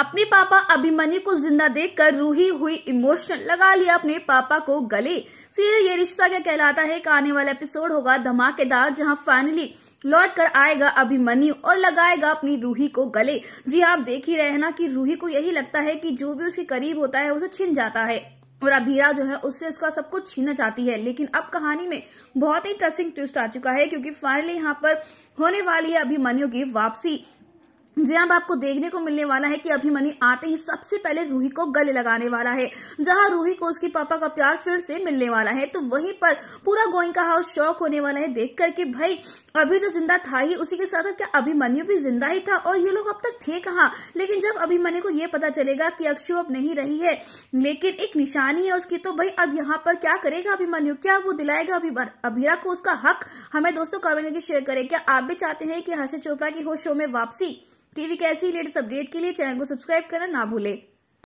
अपने पापा अभिमन्यु को जिंदा देखकर रूही हुई इमोशनल लगा लिया अपने पापा को गले सीरियल ये रिश्ता क्या कहलाता है आने वाला एपिसोड होगा धमाकेदार जहां फाइनली लौट कर आएगा अभिमन्यु और लगाएगा अपनी रूही को गले जी हाँ, आप देख ही रहे ना कि रूही को यही लगता है कि जो भी उसके करीब होता है उसे छिन जाता है और अभीरा जो है उससे उसका सब कुछ छीनना चाहती है लेकिन अब कहानी में बहुत ही इंटरेस्टिंग ट्विस्ट आ चुका है क्योंकि फाइनली यहाँ पर होने वाली है अभिमन्यु की वापसी जी हाँ, अब आपको देखने को मिलने वाला है कि अभिमन्यु आते ही सबसे पहले रूही को गले लगाने वाला है जहां रूही को उसके पापा का प्यार फिर से मिलने वाला है तो वहीं पर पूरा गोइंका हाउस शौक होने वाला है देख करके भाई अभी तो जिंदा था ही उसी के साथ क्या अभिमन्यु भी जिंदा ही था और ये लोग अब तक थे कहा लेकिन जब अभिमन्यु को ये पता चलेगा कि अक्षु अब नहीं रही है लेकिन एक निशानी है उसकी तो भाई अब यहाँ पर क्या करेगा अभिमन्यु क्या वो दिलाएगा अभिरा को उसका हक हमें दोस्तों कमेंट करके शेयर करे क्या आप भी चाहते हैं कि हर्षद चोपड़ा की हो शो में वापसी टीवी कैसी लेटेस्ट अपडेट के लिए चैनल को सब्सक्राइब करना ना भूले